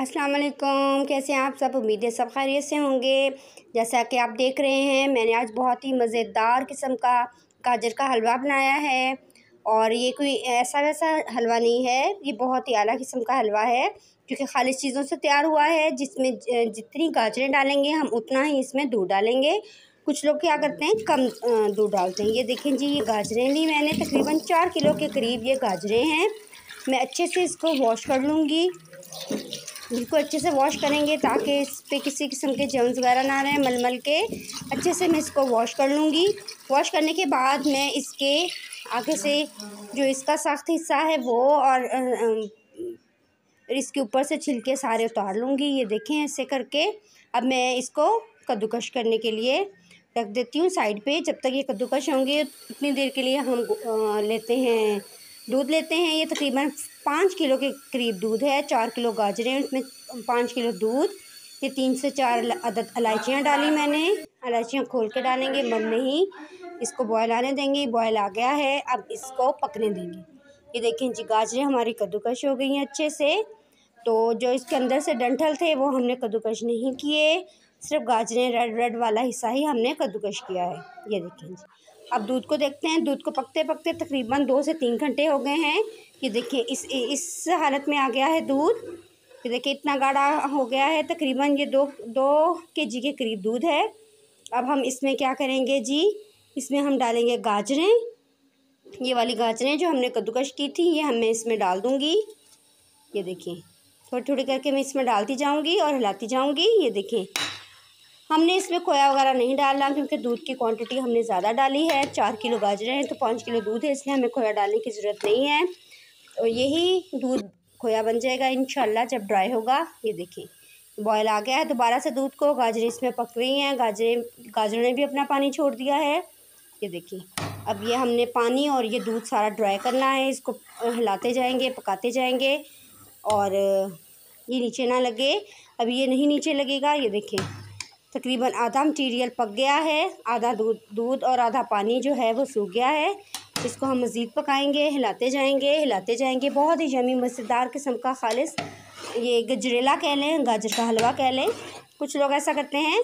अस्सलाम वालेकुम कैसे हैं आप सब उम्मीद है सब खैरियत से होंगे जैसा कि आप देख रहे हैं मैंने आज बहुत ही मज़ेदार किस्म का गाजर का हलवा बनाया है और ये कोई ऐसा वैसा हलवा नहीं है ये बहुत ही अला किस्म का हलवा है क्योंकि खालिश चीज़ों से तैयार हुआ है जिसमें जितनी गाजरें डालेंगे हम उतना ही इसमें दूध डालेंगे कुछ लोग क्या करते हैं कम दूध डालते हैं ये देखें जी ये गाजरें ली मैंने तकरीबन चार किलो के करीब ये गाजरें हैं मैं अच्छे से इसको वॉश कर लूँगी इसको अच्छे से वॉश करेंगे ताकि इस पर किसी किस्म के जम्स वगैरह ना रहें मलमल के अच्छे से मैं इसको वॉश कर लूँगी वॉश करने के बाद मैं इसके आगे से जो इसका सख्त हिस्सा है वो और इसके ऊपर से छिलके सारे उतार लूँगी ये देखें ऐसे करके अब मैं इसको कद्दूकश करने के लिए रख देती हूँ साइड पे जब तक ये कद्दूकश होंगे उतनी देर के लिए हम लेते हैं दूध लेते हैं ये तकरीबन पाँच किलो के करीब दूध है चार किलो गाजरें उसमें पाँच किलो दूध ये तीन से चार अदद इलायचियाँ डाली मैंने इलायचियाँ खोल के डालेंगे में नहीं इसको बॉयल आने देंगे बॉयल आ गया है अब इसको पकने देंगे ये देखें जी गाजरें हमारी कद्दूकश हो गई हैं अच्छे से तो जो इसके अंदर से डंठल थे वो हमने कद्दूकश नहीं किए सिर्फ गाजरें रेड रेड वाला हिस्सा ही हमने कद्दूकश किया है ये देखें जी अब दूध को देखते हैं दूध को पकते पकते तकरीबन दो से तीन घंटे हो गए हैं ये देखिए इस इस हालत में आ गया है दूध ये देखिए इतना गाढ़ा हो गया है तकरीबन ये दो दो के जी के करीब दूध है अब हम इसमें क्या करेंगे जी इसमें हम डालेंगे गाजरें ये वाली गाजरें जो हमने कद्दूकश की थी ये हमें इसमें डाल दूँगी ये देखिए थोड़ी थोड़ी करके मैं इसमें डालती जाऊँगी और हिलाती जाऊँगी ये देखें हमने इसमें खोया वगैरह नहीं डालना क्योंकि दूध की क्वांटिटी हमने ज़्यादा डाली है चार किलो गाजरें हैं तो पाँच किलो दूध है इसलिए हमें खोया डालने की ज़रूरत नहीं है और यही दूध खोया बन जाएगा इन जब ड्राई होगा ये देखें बॉयल आ गया है दोबारा से दूध को गाजरें इसमें पक रही हैं गाजरें गाजरों ने भी अपना पानी छोड़ दिया है ये देखिए अब ये हमने पानी और ये दूध सारा ड्राई करना है इसको हिलाते जाएंगे पकाते जाएंगे और ये नीचे ना लगे अब ये नहीं नीचे लगेगा ये देखें तकरीबन आधा मटीरियल पक गया है आधा दूध दूध और आधा पानी जो है वो सूख गया है इसको हम मज़ीद पकाएंगे हिलाते जाएंगे हिलाते जाएंगे बहुत ही जमी मज़ेदार किस्म का खालिस ये गजरेला कह लें गाजर का हलवा कह लें कुछ लोग ऐसा करते हैं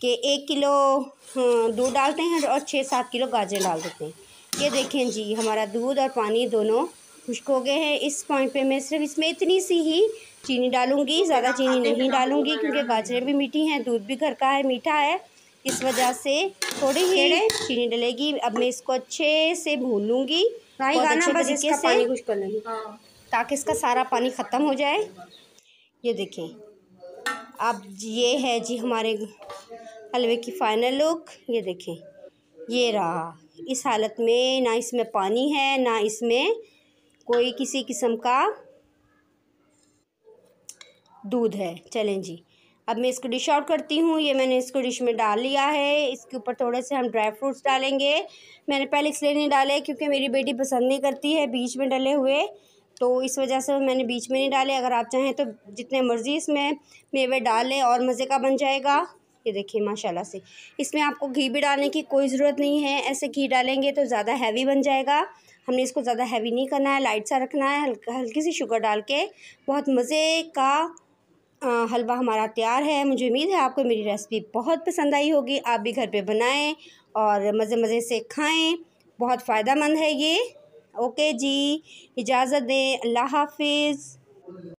कि एक किलो हाँ, दूध डालते हैं और छः सात किलो गाजर डाल देते हैं ये देखें जी हमारा दूध और पानी दोनों खुश्क हो गए हैं इस पॉइंट पे मैं सिर्फ इसमें इतनी सी ही चीनी डालूँगी तो ज़्यादा चीनी नहीं डालूंगी क्योंकि गाजरें भी मीठी हैं दूध भी घर का है मीठा है इस वजह से थोड़ी ही चीनी डलेगी अब मैं इसको अच्छे से भून लूँगी गाना बस हाँ। ताकि इसका सारा पानी ख़त्म हो जाए ये देखें अब ये है जी हमारे हलवे की फ़ाइनल लुक ये देखें ये रहा इस हालत में ना इसमें पानी है ना इसमें कोई किसी किस्म का दूध है चलें जी अब मैं इसको डिश आउट करती हूँ ये मैंने इसको डिश में डाल लिया है इसके ऊपर थोड़े से हम ड्राई फ्रूट्स डालेंगे मैंने पहले इसलिए नहीं डाले क्योंकि मेरी बेटी पसंद नहीं करती है बीच में डले हुए तो इस वजह से मैंने बीच में नहीं डाले अगर आप चाहें तो जितने मर्ज़ी इसमें मेवे डालें और मज़े का बन जाएगा ये देखिए माशाला से इसमें आपको घी भी डालने की कोई ज़रूरत नहीं है ऐसे घी डालेंगे तो ज़्यादा हैवी बन जाएगा हमने इसको ज़्यादा हैवी नहीं करना है लाइट सा रखना है हल्का हल्की सी शुगर डाल के बहुत मज़े का हलवा हमारा तैयार है मुझे उम्मीद है आपको मेरी रेसिपी बहुत पसंद आई होगी आप भी घर पे बनाएं और मज़े मज़े से खाएं बहुत फ़ायदा मंद है ये ओके जी इजाज़त दें अल्लाह हाफिज़